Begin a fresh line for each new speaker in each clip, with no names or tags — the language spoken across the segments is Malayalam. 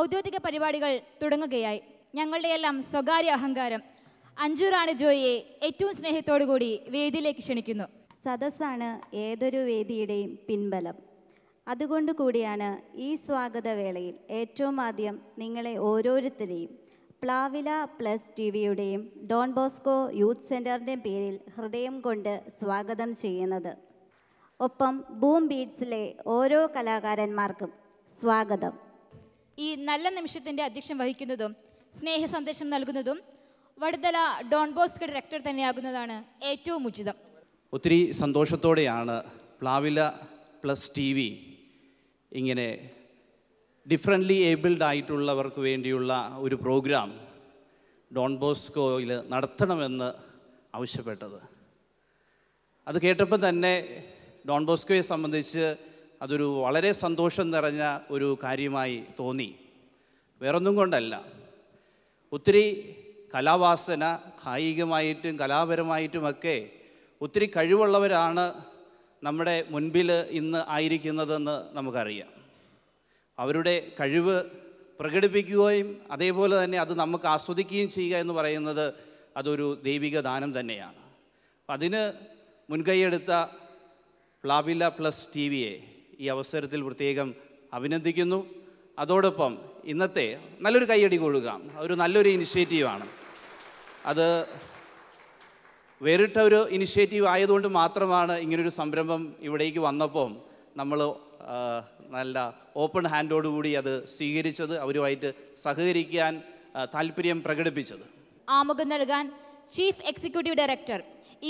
ഔദ്യോഗിക പരിപാടികൾ തുടങ്ങുകയായി ഞങ്ങളുടെയെല്ലാം സ്വകാര്യ അഹങ്കാരം അഞ്ജു റാണി ജോയിയെ ഏറ്റവും കൂടി വേദിയിലേക്ക് ക്ഷണിക്കുന്നു സദസ്സാണ് ഏതൊരു വേദിയുടെയും പിൻബലം അതുകൊണ്ട് കൂടിയാണ് ഈ സ്വാഗതവേളയിൽ ഏറ്റവും ആദ്യം നിങ്ങളെ ഓരോരുത്തരെയും പ്ലാവില പ്ലസ് ടി വിയുടെയും ഡോൺ ബോസ്കോ യൂത്ത് സെൻറ്ററിൻ്റെയും പേരിൽ ഹൃദയം കൊണ്ട് സ്വാഗതം ചെയ്യുന്നത് ഒപ്പം ബൂം ബീറ്റ്സിലെ ഓരോ കലാകാരന്മാർക്കും സ്വാഗതം ഈ നല്ല നിമിഷത്തിൻ്റെ അധ്യക്ഷം വഹിക്കുന്നതും സ്നേഹ സന്ദേശം നൽകുന്നതും വടുതല ഡോൺ ബോസ്കോ ഡയറക്ടർ തന്നെയാകുന്നതാണ് ഏറ്റവും ഉചിതം
ഒത്തിരി സന്തോഷത്തോടെയാണ് പ്ലാവില പ്ലസ് ടി വി ഇങ്ങനെ ഡിഫറെൻ്റ്ലി ഏബിൾഡ് ആയിട്ടുള്ളവർക്ക് വേണ്ടിയുള്ള ഒരു പ്രോഗ്രാം ഡോൺ ബോസ്കോയിൽ നടത്തണമെന്ന് ആവശ്യപ്പെട്ടത് അത് കേട്ടപ്പോൾ തന്നെ ഡോൺ ബോസ്കോയെ സംബന്ധിച്ച് അതൊരു വളരെ സന്തോഷം നിറഞ്ഞ ഒരു കാര്യമായി തോന്നി വേറൊന്നും കൊണ്ടല്ല ഒത്തിരി കലാവാസന കായികമായിട്ടും കലാപരമായിട്ടുമൊക്കെ ഒത്തിരി കഴിവുള്ളവരാണ് നമ്മുടെ മുൻപിൽ ഇന്ന് ആയിരിക്കുന്നതെന്ന് നമുക്കറിയാം അവരുടെ കഴിവ് പ്രകടിപ്പിക്കുകയും അതേപോലെ തന്നെ അത് നമുക്ക് ആസ്വദിക്കുകയും ചെയ്യുക എന്ന് പറയുന്നത് അതൊരു ദൈവിക ദാനം തന്നെയാണ് അതിന് മുൻകൈയെടുത്ത പ്ലാവില പ്ലസ് ടി വിയെ ഈ അവസരത്തിൽ പ്രത്യേകം അഭിനന്ദിക്കുന്നു അതോടൊപ്പം ഇന്നത്തെ നല്ലൊരു കൈയടി കൊടുക്കുക ഒരു നല്ലൊരു ഇനിഷ്യേറ്റീവാണ് അത് വേറിട്ട ഒരു ഇനിഷ്യേറ്റീവ് ആയതുകൊണ്ട് മാത്രമാണ് ഇങ്ങനൊരു സംരംഭം ഇവിടേക്ക് വന്നപ്പം നമ്മൾ നല്ല ഓപ്പൺ ഹാൻഡോടുകൂടി അത് സ്വീകരിച്ചത് അവരുമായിട്ട് സഹകരിക്കാൻ താല്പര്യം പ്രകടിപ്പിച്ചത്
ആമുഖം നൽകാൻ ചീഫ് എക്സിക്യൂട്ടീവ് ഡയറക്ടർ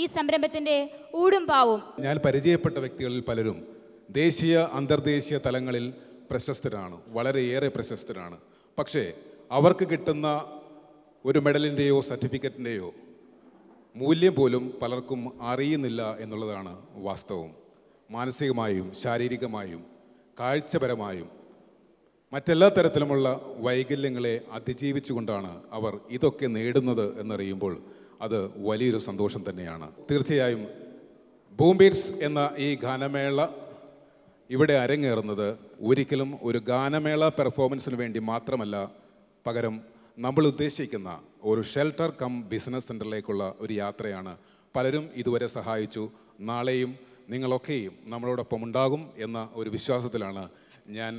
ഈ സംരംഭത്തിന്റെ ഊടും പാവും
ഞാൻ പരിചയപ്പെട്ട വ്യക്തികളിൽ
പലരും ദേശീയ അന്തർദേശീയ തലങ്ങളിൽ പ്രശസ്തരാണ് വളരെയേറെ പ്രശസ്തരാണ് പക്ഷേ അവർക്ക് കിട്ടുന്ന ഒരു മെഡലിൻ്റെയോ സർട്ടിഫിക്കറ്റിൻ്റെയോ മൂല്യം പോലും പലർക്കും അറിയുന്നില്ല എന്നുള്ളതാണ് വാസ്തവം മാനസികമായും ശാരീരികമായും കാഴ്ചപരമായും മറ്റെല്ലാ തരത്തിലുമുള്ള വൈകല്യങ്ങളെ അതിജീവിച്ചുകൊണ്ടാണ് അവർ ഇതൊക്കെ നേടുന്നത് എന്നറിയുമ്പോൾ അത് വലിയൊരു സന്തോഷം തന്നെയാണ് തീർച്ചയായും ബൂംബീറ്റ്സ് എന്ന ഈ ഗാനമേള ഇവിടെ അരങ്ങേറുന്നത് ഒരിക്കലും ഒരു ഗാനമേള പെർഫോമൻസിന് വേണ്ടി മാത്രമല്ല പകരം നമ്മൾ ഉദ്ദേശിക്കുന്ന ഒരു ഷെൽട്ടർ കം ബിസിനസ് സെൻറ്ററിലേക്കുള്ള ഒരു യാത്രയാണ് പലരും ഇതുവരെ സഹായിച്ചു നാളെയും നിങ്ങളൊക്കെയും നമ്മളോടൊപ്പം ഉണ്ടാകും എന്ന ഒരു വിശ്വാസത്തിലാണ് ഞാൻ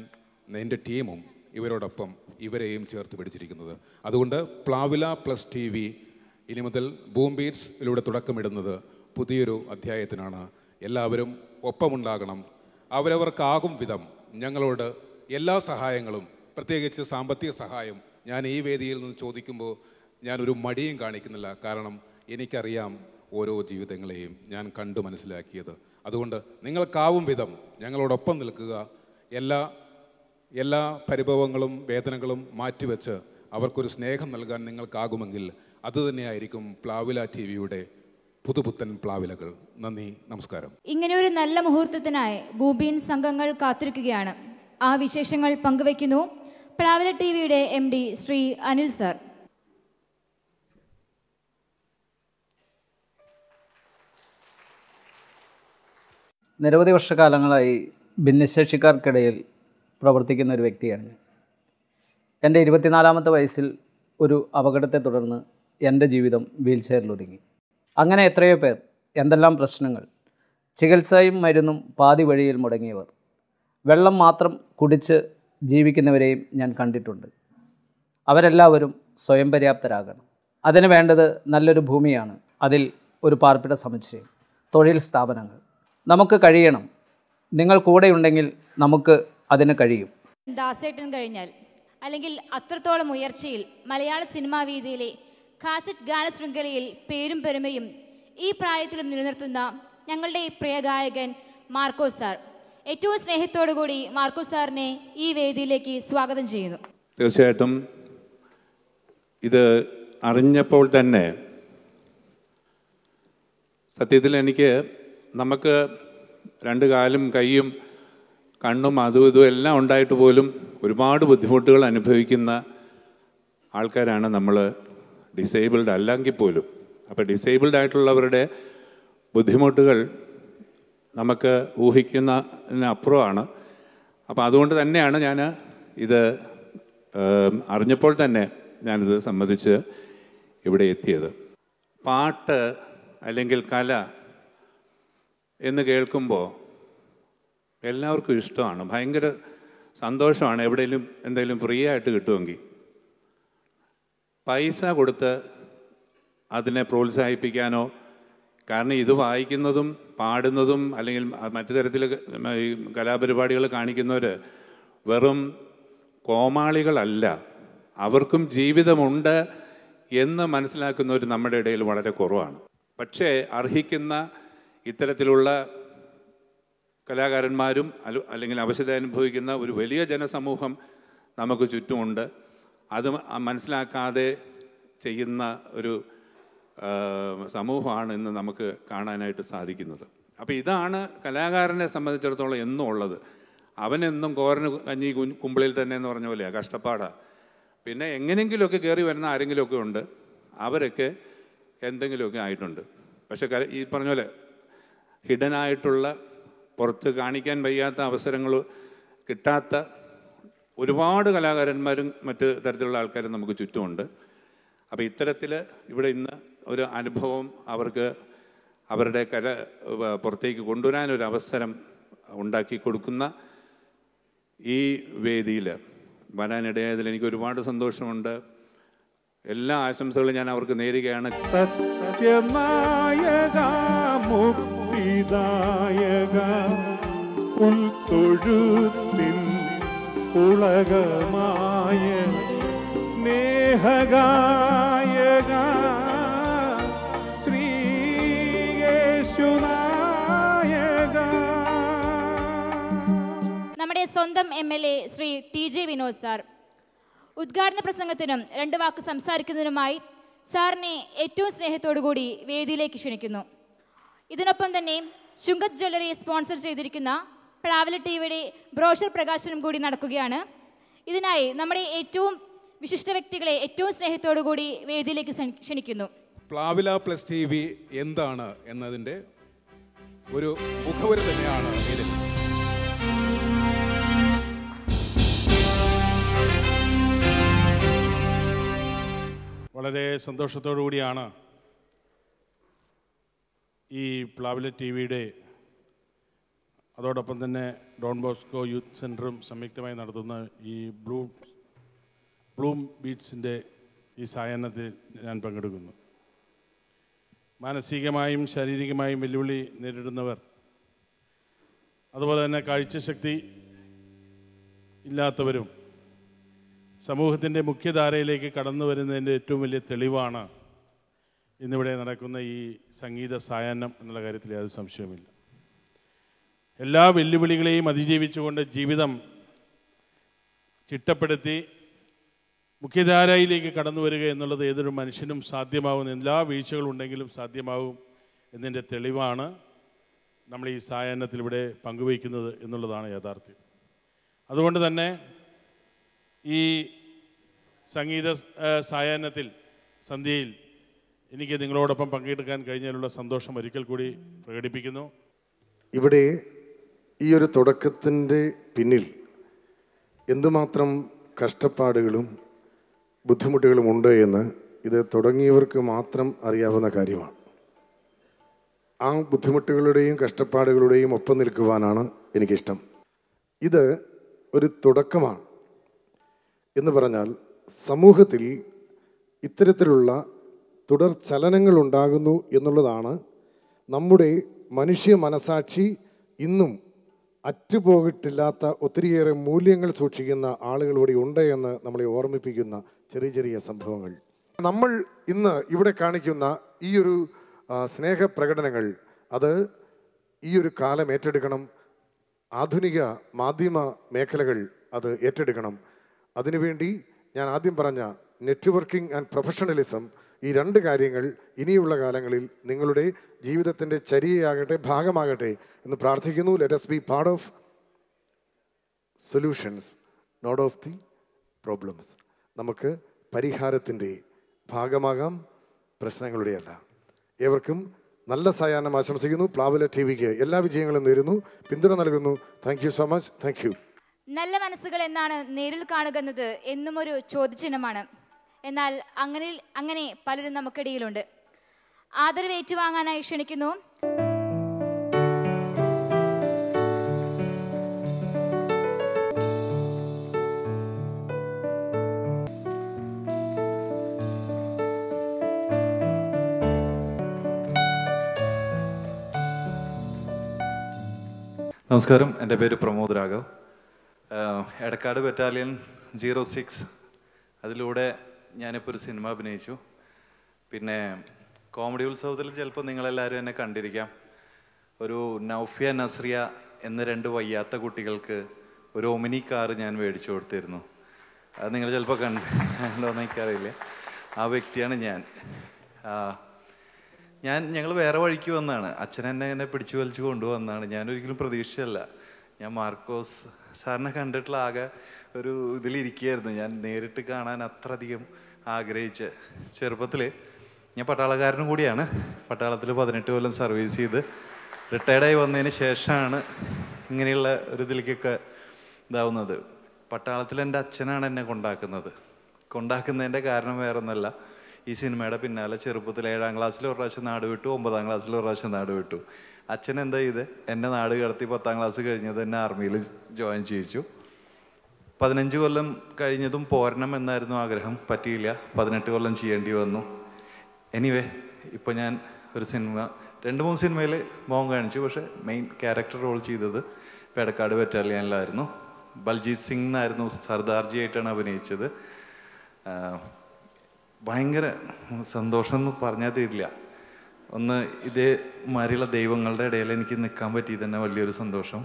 എൻ്റെ ടീമും ഇവരോടൊപ്പം ഇവരെയും ചേർത്ത് പിടിച്ചിരിക്കുന്നത് അതുകൊണ്ട് പ്ലാവില പ്ലസ് ടി വി ഇനി മുതൽ ബൂംബീറ്റ്സിലൂടെ തുടക്കമിടുന്നത് പുതിയൊരു അധ്യായത്തിനാണ് എല്ലാവരും ഒപ്പമുണ്ടാകണം അവരവർക്കാകും വിധം ഞങ്ങളോട് എല്ലാ സഹായങ്ങളും പ്രത്യേകിച്ച് സാമ്പത്തിക സഹായം ഞാൻ ഈ വേദിയിൽ നിന്ന് ചോദിക്കുമ്പോൾ ഞാനൊരു മടിയും കാണിക്കുന്നില്ല കാരണം എനിക്കറിയാം ഓരോ ജീവിതങ്ങളെയും ഞാൻ കണ്ടു മനസ്സിലാക്കിയത് അതുകൊണ്ട് നിങ്ങൾക്കാവും വിധം ഞങ്ങളോടൊപ്പം നിൽക്കുക എല്ലാ എല്ലാ പരിഭവങ്ങളും വേദനകളും മാറ്റിവെച്ച് അവർക്കൊരു സ്നേഹം നൽകാൻ നിങ്ങൾക്കാകുമെങ്കിൽ അതുതന്നെയായിരിക്കും പ്ലാവില ടി വിയുടെ പുതുപുത്തൻ പ്ലാവിലകൾ നന്ദി നമസ്കാരം
ഇങ്ങനെ ഒരു നല്ല മുഹൂർത്തത്തിനായി ഗൂബീൻ സംഘങ്ങൾ കാത്തിരിക്കുകയാണ് ആ വിശേഷങ്ങൾ പങ്കുവയ്ക്കുന്നു പ്ലാവില ടി വിയുടെ M D Shri Anil sir
നിരവധി
വർഷക്കാലങ്ങളായി ഭിന്നശേഷിക്കാർക്കിടയിൽ പ്രവർത്തിക്കുന്ന ഒരു വ്യക്തിയാണ് എൻ്റെ ഇരുപത്തിനാലാമത്തെ വയസ്സിൽ ഒരു അപകടത്തെ തുടർന്ന് എൻ്റെ ജീവിതം വീൽചെയറിൽ ഒതുങ്ങി അങ്ങനെ എത്രയോ പേർ എന്തെല്ലാം പ്രശ്നങ്ങൾ ചികിത്സയും മരുന്നും പാതി വഴിയിൽ മുടങ്ങിയവർ വെള്ളം മാത്രം കുടിച്ച് ജീവിക്കുന്നവരെയും ഞാൻ കണ്ടിട്ടുണ്ട് അവരെല്ലാവരും സ്വയം പര്യാപ്തരാകണം അതിന് വേണ്ടത് നല്ലൊരു ഭൂമിയാണ് അതിൽ ഒരു പാർപ്പിട സമുച്ചയം തൊഴിൽ സ്ഥാപനങ്ങൾ നമുക്ക് കഴിയണം നിങ്ങൾ കൂടെയുണ്ടെങ്കിൽ നമുക്ക് അതിന് കഴിയും
ദാസേട്ടൻ കഴിഞ്ഞാൽ അല്ലെങ്കിൽ അത്രത്തോളം ഉയർച്ചയിൽ മലയാള സിനിമാ വീതിയിലെ കാസറ്റ് ഗാന ശൃംഖലയിൽ പേരും പെരുമയും ഈ പ്രായത്തിലും നിലനിർത്തുന്ന ഞങ്ങളുടെ പ്രിയ ഗായകൻ മാർക്കോസ് സാർ ഏറ്റവും സ്നേഹത്തോടു കൂടി മാർക്കോസ് സാറിനെ ഈ വേദിയിലേക്ക് സ്വാഗതം ചെയ്യുന്നു
തീർച്ചയായിട്ടും ഇത് അറിഞ്ഞപ്പോൾ തന്നെ സത്യത്തിൽ എനിക്ക് നമുക്ക് രണ്ട് കാലും കൈയും കണ്ണും അതും ഇതും എല്ലാം ഉണ്ടായിട്ട് പോലും ഒരുപാട് ബുദ്ധിമുട്ടുകൾ അനുഭവിക്കുന്ന ആൾക്കാരാണ് നമ്മൾ ഡിസേബിൾഡ് അല്ലെങ്കിൽ പോലും അപ്പോൾ ഡിസേബിൾഡ് ആയിട്ടുള്ളവരുടെ ബുദ്ധിമുട്ടുകൾ നമുക്ക് ഊഹിക്കുന്നതിനപ്പുറമാണ് അപ്പോൾ അതുകൊണ്ട് തന്നെയാണ് ഞാൻ ഇത് അറിഞ്ഞപ്പോൾ തന്നെ ഞാനിത് സംബന്ധിച്ച് ഇവിടെ എത്തിയത് പാട്ട് അല്ലെങ്കിൽ കല എന്ന് കേൾക്കുമ്പോൾ എല്ലാവർക്കും ഇഷ്ടമാണ് ഭയങ്കര സന്തോഷമാണ് എവിടെയെങ്കിലും എന്തെങ്കിലും ഫ്രീ ആയിട്ട് കിട്ടുമെങ്കിൽ പൈസ കൊടുത്ത് അതിനെ പ്രോത്സാഹിപ്പിക്കാനോ കാരണം ഇത് വായിക്കുന്നതും പാടുന്നതും അല്ലെങ്കിൽ മറ്റു തരത്തിൽ കലാപരിപാടികൾ കാണിക്കുന്നവർ വെറും കോമാളികളല്ല അവർക്കും ജീവിതമുണ്ട് എന്ന് മനസ്സിലാക്കുന്നവർ നമ്മുടെ ഇടയിൽ വളരെ കുറവാണ് പക്ഷേ അർഹിക്കുന്ന ഇത്തരത്തിലുള്ള കലാകാരന്മാരും അല്ലെങ്കിൽ അവശത അനുഭവിക്കുന്ന ഒരു വലിയ ജനസമൂഹം നമുക്ക് ചുറ്റുമുണ്ട് അത് മനസ്സിലാക്കാതെ ചെയ്യുന്ന ഒരു സമൂഹമാണ് ഇന്ന് നമുക്ക് കാണാനായിട്ട് സാധിക്കുന്നത് അപ്പോൾ ഇതാണ് കലാകാരനെ സംബന്ധിച്ചിടത്തോളം എന്നും ഉള്ളത് അവനെന്നും കോരന് കഞ്ഞി കുമ്പിളിൽ തന്നെ എന്ന് പറഞ്ഞ പോലെയാണ് കഷ്ടപ്പാടാണ് പിന്നെ എങ്ങനെയെങ്കിലുമൊക്കെ കയറി വരുന്ന ആരെങ്കിലുമൊക്കെ ഉണ്ട് അവരൊക്കെ എന്തെങ്കിലുമൊക്കെ ആയിട്ടുണ്ട് പക്ഷേ ഈ പറഞ്ഞ പോലെ ഹിഡനായിട്ടുള്ള പുറത്ത് കാണിക്കാൻ വയ്യാത്ത അവസരങ്ങൾ കിട്ടാത്ത ഒരുപാട് കലാകാരന്മാരും മറ്റ് തരത്തിലുള്ള ആൾക്കാരും നമുക്ക് ചുറ്റുമുണ്ട് അപ്പോൾ ഇത്തരത്തിൽ ഇവിടെ ഇന്ന് ഒരു അനുഭവം അവർക്ക് അവരുടെ കല പുറത്തേക്ക് കൊണ്ടുവരാനൊരു അവസരം ഉണ്ടാക്കി കൊടുക്കുന്ന ഈ വേദിയിൽ വരാനിടയായതിൽ എനിക്ക് ഒരുപാട് സന്തോഷമുണ്ട് എല്ലാ ആശംസകളും ഞാൻ അവർക്ക് നേരുകയാണ് സത്യമായ പുളകമായ
സ്നേഹഗായക
നമ്മുടെ സ്വന്തം M L A Shri T J Vinod sir ഉദ്ഘാടന പ്രസംഗത്തിനും രണ്ട് വാക്ക് സംസാരിക്കുന്നതിനുമായി സാറിനെ ഏറ്റവും സ്നേഹത്തോടുകൂടി കൂടി വേദിയിലേക്ക് ക്ഷണിക്കുന്നു ഇതിനൊപ്പം തന്നെ ശുങ്കത് ജ്വല്ലറി സ്പോൺസർ ചെയ്തിരിക്കുന്ന പ്ലാവല ടിവിയുടെ ബ്രോഷർ പ്രകാശനം കൂടി നടക്കുകയാണ് ഇതിനായി നമ്മുടെ ഏറ്റവും വിശിഷ്ട വ്യക്തികളെ ഏറ്റവും സ്നേഹത്തോടു കൂടി വേദിയിലേക്ക് ക്ഷണിക്കുന്നു
പ്ലാവില പ്ലസ് ടി വി എന്താണ് എന്നതിൻ്റെ ഒരു മുഖവര തന്നെയാണ്
വളരെ സന്തോഷത്തോടു കൂടിയാണ് ഈ പ്ലാവില ടി വിയുടെ അതോടൊപ്പം തന്നെ ഡോൺ ബോസ്കോ യൂത്ത് സെൻറ്ററും സംയുക്തമായി നടത്തുന്ന ഈ ബ്ലൂ ബ്ലൂം ബീറ്റ്സിൻ്റെ ഈ സായാഹ്നത്തിൽ ഞാൻ പങ്കെടുക്കുന്നു മാനസികമായും ശാരീരികമായും വെല്ലുവിളി നേരിടുന്നവർ അതുപോലെ തന്നെ കാഴ്ചശക്തി ഇല്ലാത്തവരും സമൂഹത്തിൻ്റെ മുഖ്യധാരയിലേക്ക് കടന്നു വരുന്നതിൻ്റെ ഏറ്റവും വലിയ തെളിവാണ് ഇന്നിവിടെ നടക്കുന്ന ഈ സംഗീത സായാഹ്നം എന്നുള്ള കാര്യത്തിൽ യാതൊരു സംശയമില്ല എല്ലാ വെല്ലുവിളികളെയും അതിജീവിച്ചുകൊണ്ട് ജീവിതം ചിട്ടപ്പെടുത്തി മുഖ്യധാരയിലേക്ക് കടന്നു വരിക എന്നുള്ളത് ഏതൊരു മനുഷ്യനും സാധ്യമാകുന്ന എല്ലാ വീഴ്ചകളുണ്ടെങ്കിലും സാധ്യമാകും എന്നതിൻ്റെ തെളിവാണ് നമ്മൾ ഈ സായാഹ്നത്തിൽ ഇവിടെ പങ്കുവയ്ക്കുന്നത് എന്നുള്ളതാണ് യാഥാർത്ഥ്യം അതുകൊണ്ട് തന്നെ ഈ സംഗീത സായാഹ്നത്തിൽ സന്ധ്യയിൽ എനിക്ക് നിങ്ങളോടൊപ്പം പങ്കെടുക്കാൻ കഴിഞ്ഞതിലുള്ള സന്തോഷം ഒരിക്കൽ കൂടി പ്രകടിപ്പിക്കുന്നു
ഇവിടെ ഈ ഒരു തുടക്കത്തിൻ്റെ പിന്നിൽ എന്തുമാത്രം കഷ്ടപ്പാടുകളും ബുദ്ധിമുട്ടുകളും ഉണ്ട് എന്ന് ഇത് തുടങ്ങിയവർക്ക് മാത്രം അറിയാവുന്ന കാര്യമാണ് ആ ബുദ്ധിമുട്ടുകളുടെയും കഷ്ടപ്പാടുകളുടെയും ഒപ്പം നിൽക്കുവാനാണ് എനിക്കിഷ്ടം ഇത് ഒരു തുടക്കമാണ് എന്ന് പറഞ്ഞാൽ സമൂഹത്തിൽ ഇത്തരത്തിലുള്ള തുടർ ചലനങ്ങൾ ഉണ്ടാകുന്നു എന്നുള്ളതാണ് നമ്മുടെ മനുഷ്യ മനസാക്ഷി ഇന്നും അറ്റുപോകിട്ടില്ലാത്ത ഒത്തിരിയേറെ മൂല്യങ്ങൾ സൂക്ഷിക്കുന്ന ആളുകളിവിടെ ഉണ്ട് എന്ന് നമ്മളെ ഓർമ്മിപ്പിക്കുന്ന ചെറിയ ചെറിയ സംഭവങ്ങൾ നമ്മൾ ഇന്ന് ഇവിടെ കാണിക്കുന്ന ഈ ഒരു സ്നേഹപ്രകടനങ്ങൾ അത് ഈ ഒരു കാലം ഏറ്റെടുക്കണം ആധുനിക മാധ്യമ മേഖലകൾ അത് ഏറ്റെടുക്കണം അതിനുവേണ്ടി ഞാൻ ആദ്യം പറഞ്ഞ നെറ്റ്വർക്കിംഗ് ആൻഡ് പ്രൊഫഷണലിസം ഈ രണ്ട് കാര്യങ്ങൾ ഇനിയുള്ള കാലങ്ങളിൽ നിങ്ങളുടെ ജീവിതത്തിൻ്റെ ചരിയയാകട്ടെ ഭാഗമാകട്ടെ എന്ന് പ്രാർത്ഥിക്കുന്നു let's be part of solutions not of the problems നമുക്ക് പരിഹാരത്തിൻ്റെ ഭാഗമാകാം പ്രശ്നങ്ങളുടെയല്ല ഏവർക്കും നല്ല സായാഹ്നം ആശംസിക്കുന്നു പ്ലാവല ടി വിക്ക് എല്ലാ വിജയങ്ങളും നേരുന്നു പിന്തുണ നൽകുന്നു thank you so much thank you
നല്ല മനസ്സുകൾ എന്നാണ് നേരിൽ കാണുക എന്നത് എന്നും ഒരു ചോദ്യചിഹ്നമാണ് എന്നാൽ അങ്ങനെ അങ്ങനെ പലരും നമുക്കിടയിലുണ്ട് ആദരവ് ഏറ്റുവാങ്ങാനായി ക്ഷണിക്കുന്നു
നമസ്കാരം എൻ്റെ പേര് Pramod Raghav Edakkad battalion zero six അതിലൂടെ ഞാനിപ്പോൾ ഒരു സിനിമ അഭിനയിച്ചു പിന്നെ കോമഡി ഉത്സവത്തിൽ ചിലപ്പോൾ നിങ്ങളെല്ലാവരും എന്നെ കണ്ടിരിക്കാം ഒരു നൗഫിയ നസ്രിയ എന്ന രണ്ട് വയ്യാത്ത കുട്ടികൾക്ക് ഒരു ഒമിനി കാറ് ഞാൻ മേടിച്ചു കൊടുത്തിരുന്നു അത് നിങ്ങൾ ചിലപ്പോൾ കണ്ടോന്ന് എനിക്കറിയില്ലേ ആ വ്യക്തിയാണ് ഞാൻ ഞാൻ ഞങ്ങൾ വേറെ വഴിക്ക് വന്നാണ് അച്ഛൻ എന്നെ എന്നെ പിടിച്ചു വലിച്ചു കൊണ്ടുവന്നാണ് ഞാനൊരിക്കലും പ്രതീക്ഷിച്ചല്ല ഞാൻ മാർക്കോസ് സാറിനെ കണ്ടിട്ടുള്ള ആകെ ഒരു ഇതിലിരിക്കുകയായിരുന്നു ഞാൻ നേരിട്ട് കാണാൻ അത്രയധികം ആഗ്രഹിച്ച ചെറുപ്പത്തിൽ ഞാൻ പട്ടാളക്കാരനും കൂടിയാണ് പട്ടാളത്തിൽ പതിനെട്ട് കൊല്ലം സർവീസ് ചെയ്ത് റിട്ടയർഡായി വന്നതിന് ശേഷമാണ് ഇങ്ങനെയുള്ള ഒരു ഇതിലേക്കൊക്കെ ഇതാവുന്നത് പട്ടാളത്തിൽ എൻ്റെ അച്ഛനാണ് എന്നെ കൊണ്ടാക്കുന്നത് കൊണ്ടാക്കുന്നതിൻ്റെ കാരണം ഒന്നല്ല ഈ സിനിമയുടെ പിന്നാലെ ചെറുപ്പത്തിൽ ഏഴാം ക്ലാസ്സിൽ ഒരു പ്രാവശ്യം നാട് വിട്ടു ഒമ്പതാം ക്ലാസ്സിൽ ഒരു പ്രാവശ്യം നാട് വിട്ടു അച്ഛൻ എന്താ ചെയ്ത് എന്നെ നാട് കടത്തി പത്താം ക്ലാസ് കഴിഞ്ഞത് എന്നെ ആർമിയിൽ ജോയിൻ ചെയ്യിച്ചു പതിനഞ്ച് കൊല്ലം കഴിഞ്ഞതും പോരണം എന്നായിരുന്നു ആഗ്രഹം പറ്റിയില്ല പതിനെട്ട് കൊല്ലം ചെയ്യേണ്ടി വന്നു എനിവേ ഇപ്പോൾ ഞാൻ ഒരു സിനിമ രണ്ട് മൂന്ന് സിനിമയിൽ മോഹൻ കാണിച്ചു പക്ഷേ മെയിൻ ക്യാരക്ടർ റോൾ ചെയ്തത് പേടക്കാട് ബറ്റാലിയനിലായിരുന്നു ബൽജീത് സിംഗ് എന്നായിരുന്നു ആയിട്ടാണ് അഭിനയിച്ചത് ഭയങ്കര സന്തോഷം എന്ന് പറഞ്ഞാൽ തീരില്ല ഒന്ന് ഇതേ മാതിരിയുള്ള ദൈവങ്ങളുടെ ഇടയിൽ എനിക്ക് നിൽക്കാൻ പറ്റി തന്നെ വലിയൊരു സന്തോഷം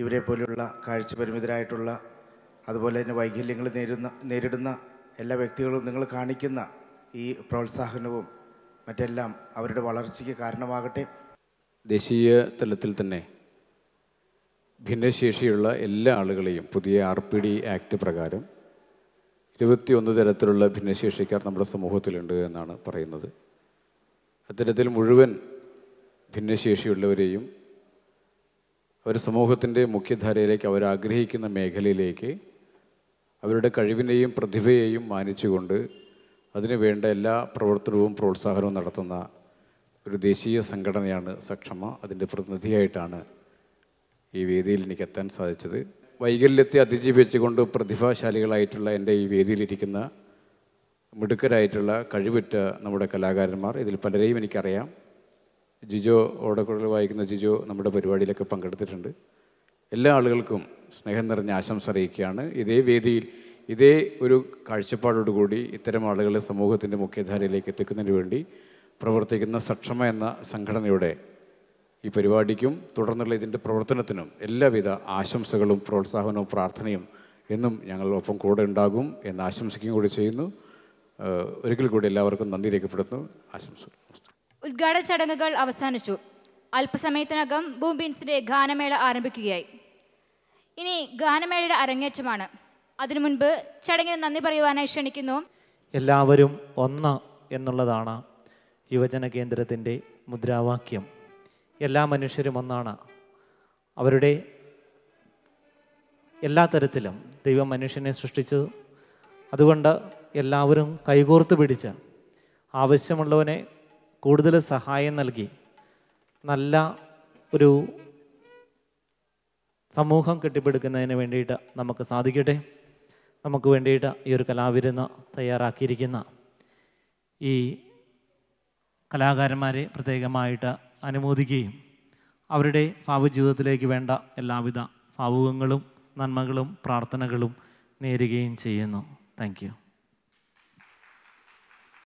ഇവരെ പോലെയുള്ള കാഴ്ചപരിമിതരായിട്ടുള്ള അതുപോലെ തന്നെ വൈകല്യങ്ങൾ നേരുന്ന നേരിടുന്ന എല്ലാ വ്യക്തികളും നിങ്ങൾ കാണിക്കുന്ന ഈ പ്രോത്സാഹനവും മറ്റെല്ലാം അവരുടെ വളർച്ചയ്ക്ക് കാരണമാകട്ടെ
ദേശീയ തലത്തിൽ തന്നെ ഭിന്നശേഷിയുള്ള എല്ലാ ആളുകളെയും പുതിയ ആർ പി ഡി ആക്ട് പ്രകാരം ഇരുപത്തിയൊന്ന് തരത്തിലുള്ള ഭിന്നശേഷിക്കാർ നമ്മുടെ സമൂഹത്തിലുണ്ട് എന്നാണ് പറയുന്നത് അത്തരത്തിൽ മുഴുവൻ ഭിന്നശേഷിയുള്ളവരെയും ഒരു സമൂഹത്തിൻ്റെ മുഖ്യധാരയിലേക്ക് അവർ ആഗ്രഹിക്കുന്ന മേഖലയിലേക്ക് അവരുടെ കഴിവിനെയും പ്രതിഭയെയും മാനിച്ചുകൊണ്ട് അതിനു വേണ്ട എല്ലാ പ്രവർത്തനവും പ്രോത്സാഹനവും നടത്തുന്ന ഒരു ദേശീയ സംഘടനയാണ് സക്ഷമ അതിൻ്റെ പ്രതിനിധിയായിട്ടാണ് ഈ വേദിയിൽ എനിക്ക് എത്താൻ സാധിച്ചത് വൈകല്യത്തെ അതിജീവിച്ചുകൊണ്ട് പ്രതിഭാശാലികളായിട്ടുള്ള എൻ്റെ ഈ വേദിയിലിരിക്കുന്ന മിടുക്കരായിട്ടുള്ള കഴിവുറ്റ നമ്മുടെ കലാകാരന്മാർ ഇതിൽ പലരെയും എനിക്കറിയാം ജിജോ ഓടക്കുഴൽ വായിക്കുന്ന ജിജോ നമ്മുടെ പരിപാടിയിലൊക്കെ പങ്കെടുത്തിട്ടുണ്ട് എല്ലാ ആളുകൾക്കും സ്നേഹം നിറഞ്ഞ ആശംസ അറിയിക്കുകയാണ് ഇതേ വേദിയിൽ ഇതേ ഒരു കാഴ്ചപ്പാടോടുകൂടി ഇത്തരം ആളുകളെ സമൂഹത്തിൻ്റെ മുഖ്യധാരയിലേക്ക് എത്തിക്കുന്നതിന് വേണ്ടി പ്രവർത്തിക്കുന്ന സക്ഷമ എന്ന സംഘടനയുടെ ഈ പരിപാടിക്കും തുടർന്നുള്ള ഇതിൻ്റെ പ്രവർത്തനത്തിനും എല്ലാവിധ ആശംസകളും പ്രോത്സാഹനവും പ്രാർത്ഥനയും എന്നും ഞങ്ങൾ ഒപ്പം കൂടെ ഉണ്ടാകും എന്ന് ആശംസിക്കുകയും കൂടി ചെയ്യുന്നു ഒരിക്കൽ കൂടി എല്ലാവർക്കും നന്ദി രേഖപ്പെടുത്തുന്നു ആശംസകൾ
ഉദ്ഘാടന ചടങ്ങുകൾ അവസാനിച്ചു അല്പസമയത്തിനകം ബൂംബീൻസിൻ്റെ ഗാനമേള ആരംഭിക്കുകയായി ഇനി ഗാനമേളയുടെ അരങ്ങേറ്റമാണ് അതിനു മുൻപ് ചടങ്ങിന് നന്ദി പറയുവാനായി ക്ഷണിക്കുന്നു
എല്ലാവരും ഒന്ന് എന്നുള്ളതാണ് യുവജന കേന്ദ്രത്തിൻ്റെ മുദ്രാവാക്യം എല്ലാ മനുഷ്യരും ഒന്നാണ് അവരുടെ എല്ലാ തരത്തിലും ദൈവം മനുഷ്യനെ സൃഷ്ടിച്ചു അതുകൊണ്ട് എല്ലാവരും കൈകോർത്ത് പിടിച്ച് ആവശ്യമുള്ളവനെ കൂടുതൽ സഹായം നൽകി നല്ല ഒരു സമൂഹം കെട്ടിപ്പടുക്കുന്നതിന് വേണ്ടിയിട്ട് നമുക്ക് സാധിക്കട്ടെ നമുക്ക് വേണ്ടിയിട്ട് ഈ ഒരു കലാവിരുന്ന് തയ്യാറാക്കിയിരിക്കുന്ന ഈ കലാകാരന്മാരെ പ്രത്യേകമായിട്ട് അനുമോദിക്കുകയും അവരുടെ ഭാവ ജീവിതത്തിലേക്ക് വേണ്ട എല്ലാവിധ ഭാവുകങ്ങളും നന്മകളും പ്രാർത്ഥനകളും നേരുകയും ചെയ്യുന്നു താങ്ക്